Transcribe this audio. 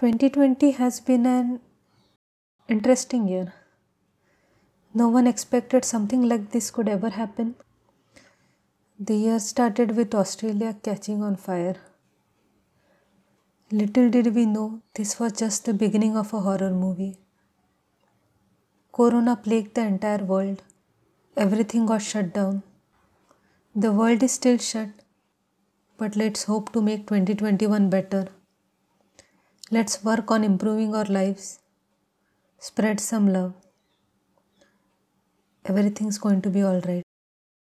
2020 has been an interesting year. No one expected something like this could ever happen. The year started with Australia catching on fire. Little did we know this was just the beginning of a horror movie. Corona plagued the entire world. Everything got shut down. The world is still shut, but let's hope to make 2021 better. Let's work on improving our lives. Spread some love. Everything's going to be alright.